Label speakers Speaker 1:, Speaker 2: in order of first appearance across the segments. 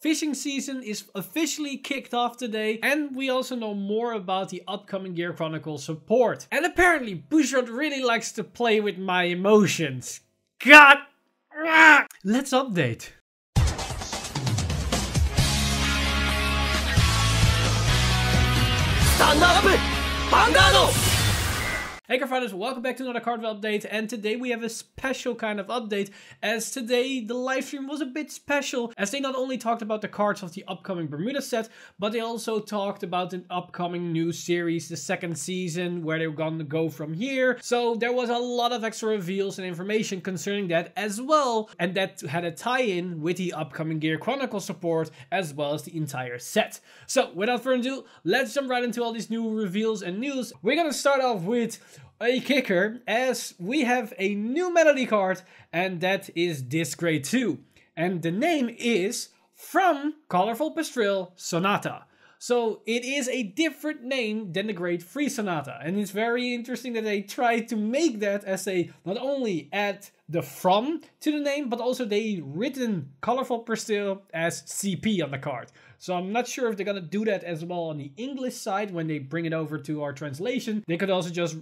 Speaker 1: Fishing season is officially kicked off today, and we also know more about the upcoming Gear Chronicle support. And apparently, Bushrod really likes to play with my emotions. God! Ah! Let's update. Stand up! Hey Carfighters, welcome back to another Cardwell update and today we have a special kind of update as today the livestream was a bit special as they not only talked about the cards of the upcoming Bermuda set but they also talked about an upcoming new series, the second season, where they're gonna go from here. So there was a lot of extra reveals and information concerning that as well and that had a tie-in with the upcoming Gear Chronicle support as well as the entire set. So without further ado, let's jump right into all these new reveals and news. We're gonna start off with a kicker as we have a new melody card and that is this grade 2. And the name is from Colorful Pastril Sonata. So it is a different name than the Great Free Sonata. And it's very interesting that they try to make that as they not only add the from to the name, but also they written Colorful Pastel as CP on the card. So I'm not sure if they're gonna do that as well on the English side when they bring it over to our translation. They could also just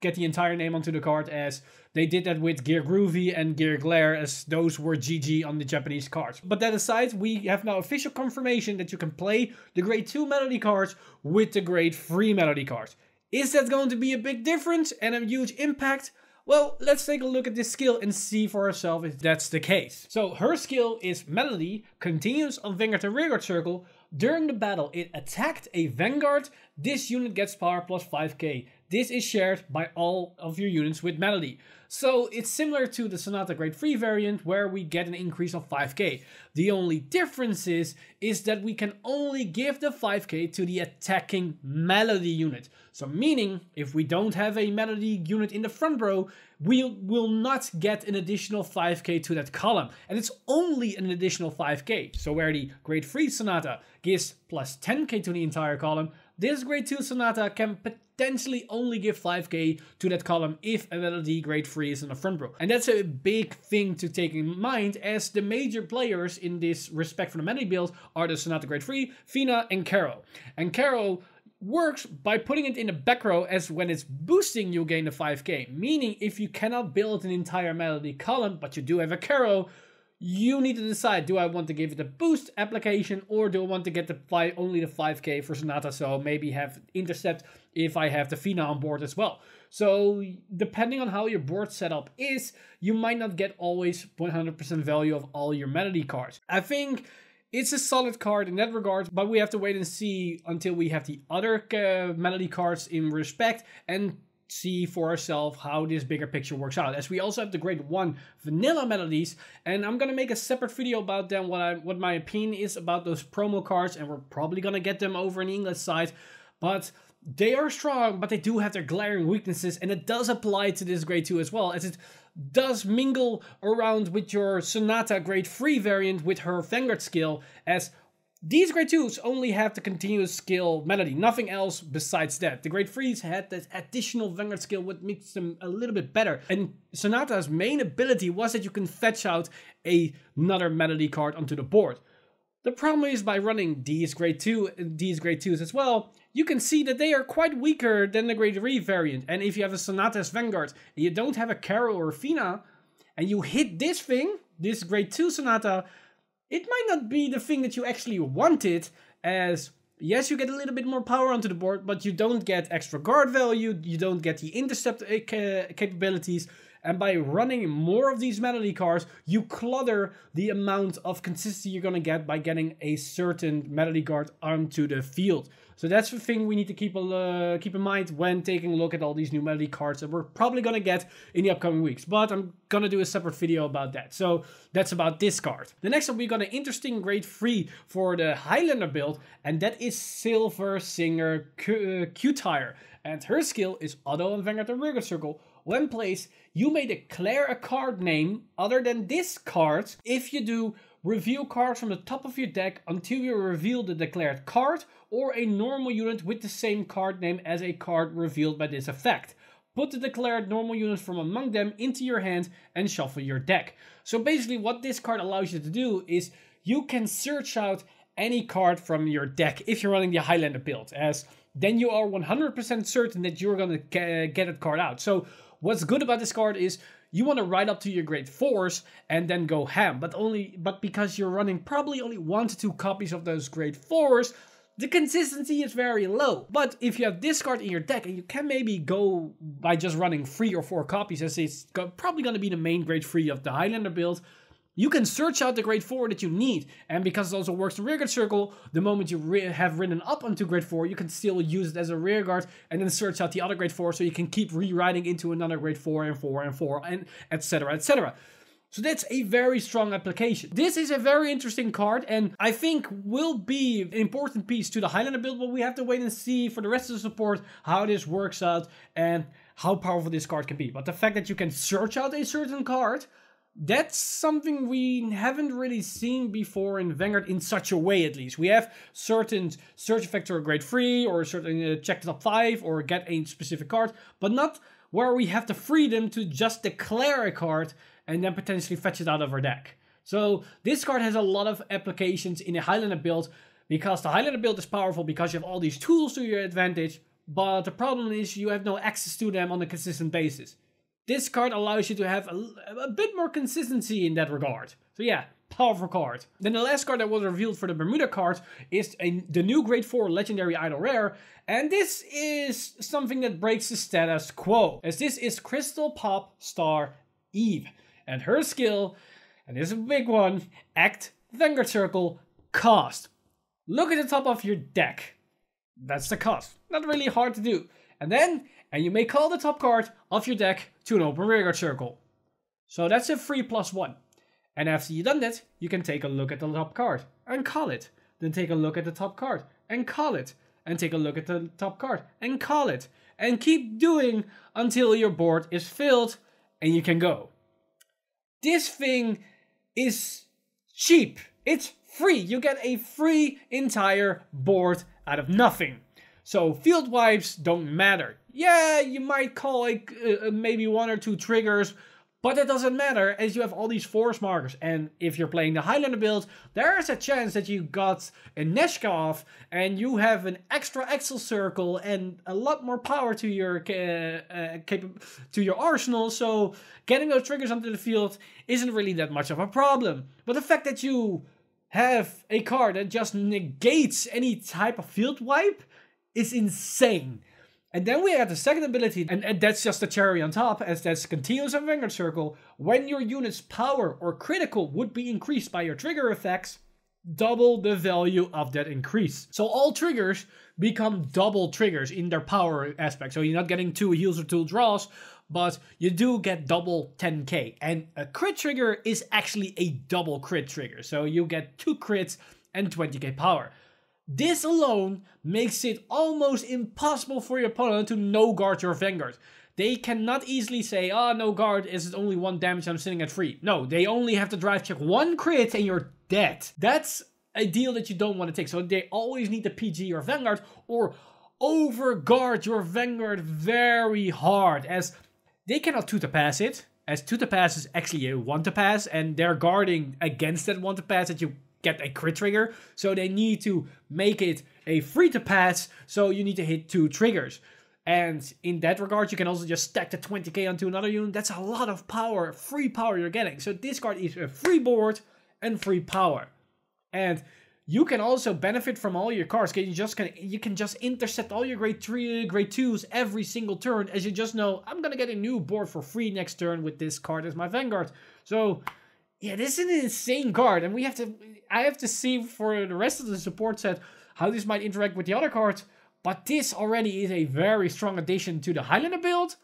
Speaker 1: get the entire name onto the card as they did that with Gear Groovy and Gear Glare as those were GG on the Japanese cards. But that aside, we have now official confirmation that you can play the grade 2 melody cards with the grade 3 melody cards. Is that going to be a big difference and a huge impact? Well, let's take a look at this skill and see for ourselves if that's the case. So her skill is Melody, continues on Vanguard and Rearguard Circle. During the battle, it attacked a Vanguard. This unit gets power plus 5k. This is shared by all of your units with Melody. So it's similar to the Sonata Grade 3 variant where we get an increase of 5k. The only difference is, is that we can only give the 5k to the attacking Melody unit. So meaning, if we don't have a Melody unit in the front row, we will not get an additional 5k to that column. And it's only an additional 5k. So where the Grade 3 Sonata gives plus 10k to the entire column, this Grade 2 Sonata can potentially potentially only give 5k to that column if another D grade 3 is in the front row. And that's a big thing to take in mind as the major players in this respect for the Melody build are the Sonata grade 3, Fina, and Caro. And Caro works by putting it in the back row as when it's boosting you gain the 5k meaning if you cannot build an entire melody column but you do have a caro you need to decide, do I want to give it a boost application or do I want to get the fly only the 5k for Sonata, so maybe have intercept if I have the Fina on board as well. So depending on how your board setup is, you might not get always 100% value of all your melody cards. I think it's a solid card in that regard, but we have to wait and see until we have the other uh, melody cards in respect and see for ourselves how this bigger picture works out. As we also have the grade one vanilla melodies, and I'm gonna make a separate video about them, what I what my opinion is about those promo cards, and we're probably gonna get them over in the English side, but they are strong, but they do have their glaring weaknesses, and it does apply to this grade 2 as well, as it does mingle around with your Sonata grade 3 variant with her Vanguard skill, as these grade 2s only have the continuous skill melody, nothing else besides that. The grade 3s had that additional Vanguard skill what makes them a little bit better. And Sonata's main ability was that you can fetch out a, another melody card onto the board. The problem is by running these grade 2 these grade 2s as well, you can see that they are quite weaker than the grade 3 variant. And if you have a Sonata's Vanguard and you don't have a Carol or a Fina, and you hit this thing, this grade 2 Sonata, it might not be the thing that you actually wanted as yes you get a little bit more power onto the board but you don't get extra guard value you don't get the intercept uh, capabilities and by running more of these melody cards, you clutter the amount of consistency you're going to get by getting a certain melody guard onto the field. So that's the thing we need to keep uh, keep in mind when taking a look at all these new melody cards that we're probably gonna get in the upcoming weeks. But I'm gonna do a separate video about that. So that's about this card. The next one we got an interesting grade 3 for the Highlander build and that is Silver Singer Q, uh, Q Tire. And her skill is Auto and Vanguard the Burger Circle when placed, you may declare a card name other than this card if you do reveal cards from the top of your deck until you reveal the declared card or a normal unit with the same card name as a card revealed by this effect. Put the declared normal units from among them into your hand and shuffle your deck. So basically what this card allows you to do is you can search out any card from your deck if you're running the Highlander build as then you are 100% certain that you're going to get that card out. So what's good about this card is you want to ride up to your grade fours and then go ham. But only but because you're running probably only one to two copies of those grade fours, the consistency is very low. But if you have this card in your deck and you can maybe go by just running three or four copies, as it's probably going to be the main grade three of the Highlander build, you can search out the grade 4 that you need, and because it also works in rearguard circle, the moment you have ridden up onto grade 4, you can still use it as a rearguard and then search out the other grade 4 so you can keep rewriting into another grade 4 and 4 and 4 and etc. etc. So that's a very strong application. This is a very interesting card and I think will be an important piece to the Highlander build, but we have to wait and see for the rest of the support how this works out and how powerful this card can be. But the fact that you can search out a certain card that's something we haven't really seen before in Vanguard in such a way, at least. We have certain search effects or grade 3 or certain uh, check top 5 or get a specific card, but not where we have the freedom to just declare a card and then potentially fetch it out of our deck. So this card has a lot of applications in a Highlander build because the Highlander build is powerful because you have all these tools to your advantage, but the problem is you have no access to them on a consistent basis. This card allows you to have a, a bit more consistency in that regard. So yeah, powerful card. Then the last card that was revealed for the Bermuda card is a, the new Grade 4 Legendary Idol Rare, and this is something that breaks the status quo, as this is Crystal Pop Star Eve, and her skill, and this is a big one, Act Vanguard Circle Cost. Look at the top of your deck. That's the cost. Not really hard to do. And then and you may call the top card of your deck to an open rearguard circle. So that's a 3 plus 1. And after you've done that, you can take a look at the top card and call it. Then take a look at the top card and call it. And take a look at the top card and call it. And keep doing until your board is filled and you can go. This thing is cheap. It's free. You get a free entire board out of nothing. So field wipes don't matter yeah, you might call like uh, uh, maybe one or two triggers, but it doesn't matter as you have all these force markers. And if you're playing the Highlander build, there is a chance that you got a Neshka off and you have an extra Axel circle and a lot more power to your uh, uh, to your arsenal. So getting those triggers onto the field isn't really that much of a problem. But the fact that you have a card that just negates any type of field wipe is insane. And then we add the second ability, and, and that's just the cherry on top, as that's Continuous Vanguard Circle. When your unit's power or critical would be increased by your trigger effects, double the value of that increase. So all triggers become double triggers in their power aspect. So you're not getting two heals or two draws, but you do get double 10k. And a crit trigger is actually a double crit trigger. So you get two crits and 20k power. This alone makes it almost impossible for your opponent to no guard your Vanguard. They cannot easily say, oh, no guard, is only one damage, I'm sitting at three. No, they only have to drive check one crit and you're dead. That's a deal that you don't want to take. So they always need to PG or Vanguard or over guard your Vanguard very hard as they cannot two to pass it. As two to pass is actually a one to pass and they're guarding against that one to pass that you get a crit trigger. So they need to make it a free to pass. So you need to hit two triggers. And in that regard, you can also just stack the 20k onto another unit. That's a lot of power, free power you're getting. So this card is a free board and free power. And you can also benefit from all your cards. You just can you can just intercept all your great three, great twos every single turn, as you just know I'm gonna get a new board for free next turn with this card as my vanguard. So yeah, this is an insane card, and we have to. I have to see for the rest of the support set how this might interact with the other cards. But this already is a very strong addition to the Highlander build,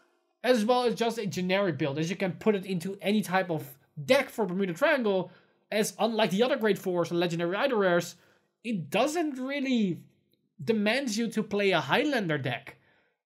Speaker 1: as well as just a generic build, as you can put it into any type of deck for Bermuda Triangle. As unlike the other Great Fours and Legendary Rider Rares, it doesn't really demands you to play a Highlander deck.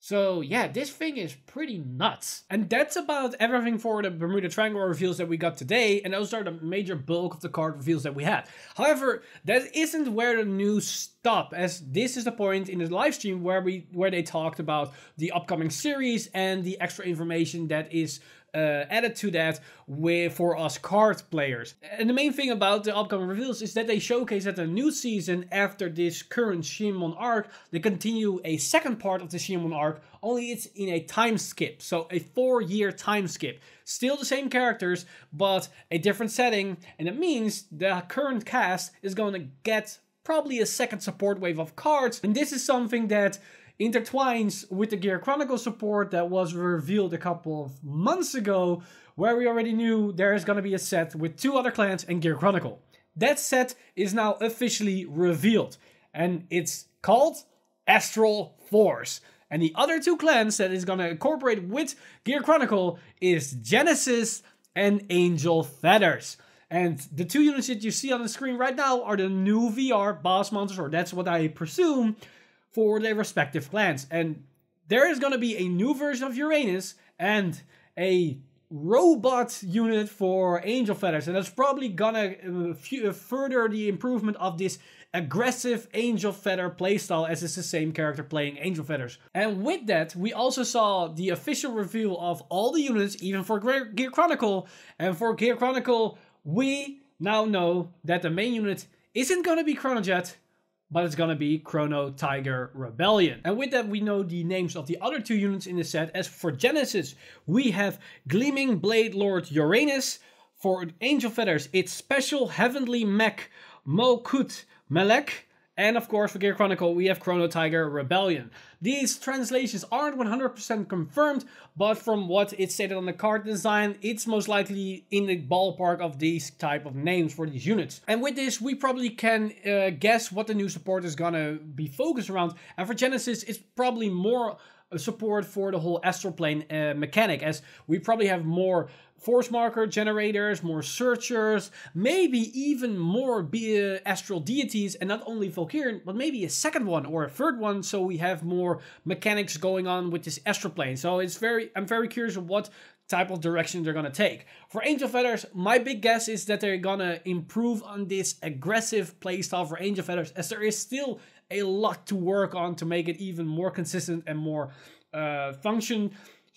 Speaker 1: So yeah, this thing is pretty nuts. And that's about everything for the Bermuda Triangle reveals that we got today, and those are the major bulk of the card reveals that we had. However, that isn't where the news stop, as this is the point in the live stream where we where they talked about the upcoming series and the extra information that is uh, added to that with, for us card players. And the main thing about the upcoming reveals is that they showcase that a new season after this current Shimon arc, they continue a second part of the Shimon arc, only it's in a time skip. So a four year time skip. Still the same characters, but a different setting. And it means the current cast is going to get probably a second support wave of cards. And this is something that intertwines with the Gear Chronicle support that was revealed a couple of months ago, where we already knew there is going to be a set with two other clans and Gear Chronicle. That set is now officially revealed, and it's called Astral Force. And the other two clans that is going to incorporate with Gear Chronicle is Genesis and Angel Feathers. And the two units that you see on the screen right now are the new VR boss monsters, or that's what I presume for their respective clans, And there is going to be a new version of Uranus and a robot unit for angel feathers and that's probably gonna uh, uh, further the improvement of this aggressive angel feather playstyle as it's the same character playing angel feathers and with that we also saw the official reveal of all the units even for gear chronicle and for gear chronicle we now know that the main unit isn't gonna be chronojet but it's gonna be Chrono Tiger Rebellion. And with that, we know the names of the other two units in the set. As for Genesis, we have Gleaming Blade Lord Uranus. For Angel Feathers, it's Special Heavenly Mech Mokut Melek. And of course, for Gear Chronicle, we have Chrono Tiger Rebellion. These translations aren't 100% confirmed, but from what it's stated on the card design, it's most likely in the ballpark of these type of names for these units. And with this, we probably can uh, guess what the new support is gonna be focused around. And for Genesis, it's probably more uh, support for the whole astral plane uh, mechanic as we probably have more force marker generators, more searchers, maybe even more be- uh, astral deities, and not only Volkirin, but maybe a second one or a third one, so we have more mechanics going on with this astral plane. So it's very, I'm very curious what type of direction they're gonna take. For Angel Feathers, my big guess is that they're gonna improve on this aggressive playstyle for Angel Feathers, as there is still a lot to work on to make it even more consistent and more uh, function.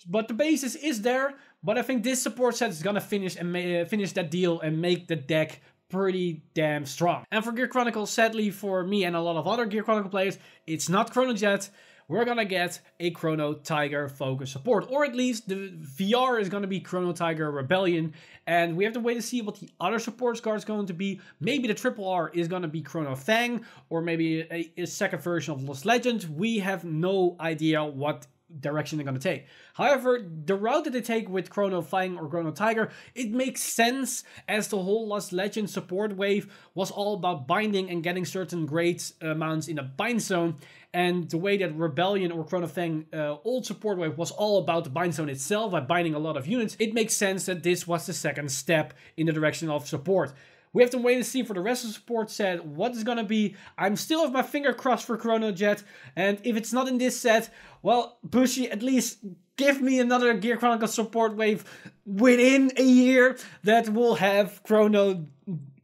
Speaker 1: But the basis is there. But I think this support set is gonna finish and uh, finish that deal and make the deck pretty damn strong. And for Gear Chronicle, sadly for me and a lot of other Gear Chronicle players, it's not Chrono Jet. We're gonna get a Chrono Tiger focus support, or at least the VR is gonna be Chrono Tiger Rebellion, and we have to wait to see what the other support card is going to be. Maybe the triple R is gonna be Chrono Fang, or maybe a, a second version of Lost Legend. We have no idea what direction they're going to take. However, the route that they take with Chrono Fang or Chrono Tiger, it makes sense as the whole Lost Legend support wave was all about binding and getting certain great amounts uh, in a bind zone. And the way that Rebellion or Chrono Fang uh, old support wave was all about the bind zone itself by binding a lot of units, it makes sense that this was the second step in the direction of support. We have to wait and see for the rest of the support set what is going to be. I'm still have my finger crossed for Chrono Jet, and if it's not in this set, well, Bushi, at least give me another Gear Chronicles support wave within a year that will have Chrono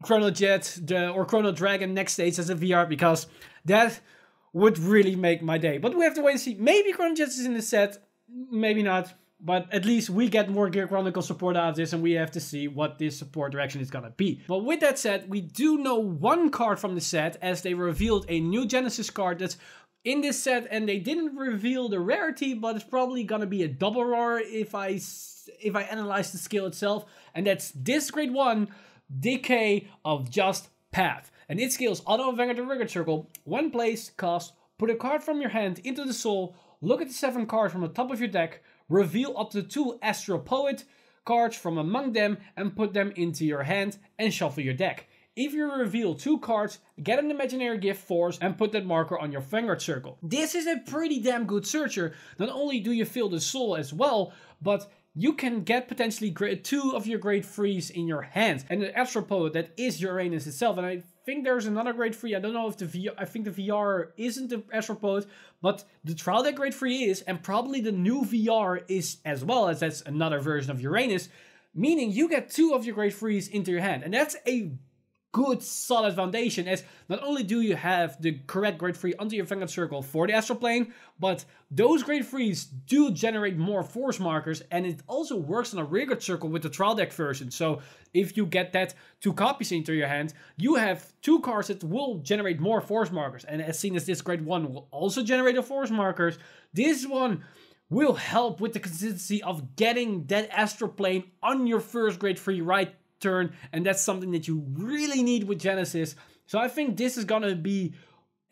Speaker 1: Chrono Jet the, or Chrono Dragon next stage as a VR because that would really make my day. But we have to wait and see. Maybe Chrono Jet is in the set, maybe not. But at least we get more Gear Chronicle support out of this and we have to see what this support direction is gonna be. But with that said, we do know one card from the set as they revealed a new Genesis card that's in this set and they didn't reveal the rarity, but it's probably gonna be a double roar if I, if I analyze the skill itself. And that's this grade one, Decay of Just Path. And it scales Auto Avenger the Rigid Circle, one place, cost, put a card from your hand into the soul, look at the seven cards from the top of your deck, Reveal up to two astro Poet cards from among them and put them into your hand and shuffle your deck. If you reveal two cards, get an imaginary gift force and put that marker on your finger circle. This is a pretty damn good searcher. Not only do you feel the soul as well, but you can get potentially two of your great frees in your hands. And the astro Poet, that is Uranus itself. And I think there's another grade three. I don't know if the VR, I think the VR isn't the Astropod, but the Traudic grade three is, and probably the new VR is as well, as that's another version of Uranus, meaning you get two of your grade threes into your hand. And that's a good solid foundation is not only do you have the correct grade 3 under your Vanguard Circle for the Astral Plane, but those grade 3s do generate more force markers and it also works on a regular circle with the trial deck version. So if you get that two copies into your hand, you have two cards that will generate more force markers. And as seen as this grade 1 will also generate a force markers, this one will help with the consistency of getting that astral plane on your first grade 3 right turn, and that's something that you really need with Genesis. So I think this is gonna be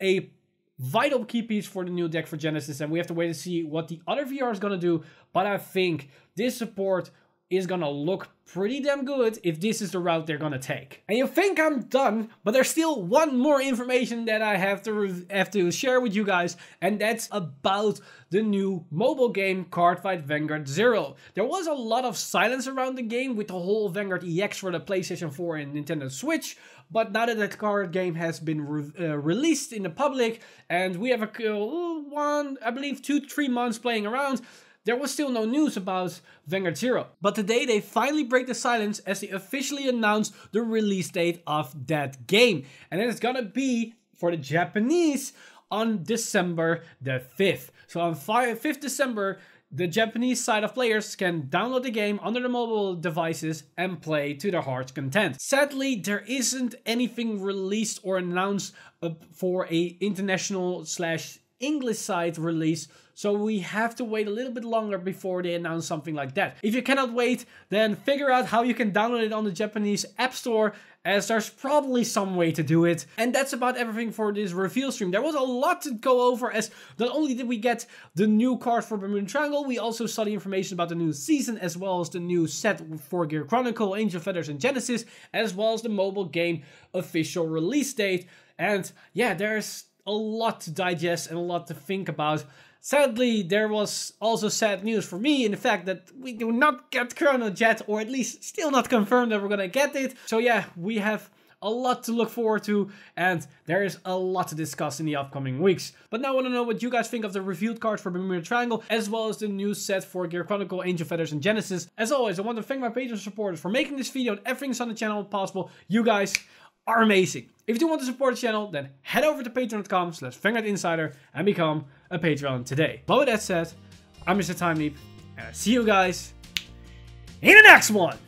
Speaker 1: a vital key piece for the new deck for Genesis, and we have to wait to see what the other VR is gonna do. But I think this support is gonna look pretty damn good if this is the route they're gonna take. And you think I'm done, but there's still one more information that I have to have to share with you guys, and that's about the new mobile game Cardfight Vanguard Zero. There was a lot of silence around the game with the whole Vanguard EX for the PlayStation 4 and Nintendo Switch, but now that that card game has been re uh, released in the public, and we have a uh, one, I believe, two, three months playing around there was still no news about Vanguard Zero. But today they finally break the silence as they officially announce the release date of that game. And it's gonna be for the Japanese on December the 5th. So on 5th December, the Japanese side of players can download the game under the mobile devices and play to their heart's content. Sadly, there isn't anything released or announced for a international slash English side release. So we have to wait a little bit longer before they announce something like that. If you cannot wait, then figure out how you can download it on the Japanese App Store as there's probably some way to do it. And that's about everything for this reveal stream. There was a lot to go over as not only did we get the new card for Bermuda Triangle, we also saw the information about the new season as well as the new set for Gear Chronicle, Angel Feathers and Genesis, as well as the mobile game official release date. And yeah, there's a lot to digest and a lot to think about. Sadly, there was also sad news for me in the fact that we do not get Chrono Jet, or at least still not confirmed that we're gonna get it. So yeah, we have a lot to look forward to, and there is a lot to discuss in the upcoming weeks. But now I want to know what you guys think of the revealed cards for Bermuda Triangle, as well as the new set for Gear Chronicle, Angel Feathers, and Genesis. As always, I want to thank my Patreon supporters for making this video and everything on the channel possible. You guys are amazing. If you want to support the channel, then head over to patreon.com slash Insider and become a Patreon today. But with that said, I'm Mr. Time Leap, and I see you guys in the next one!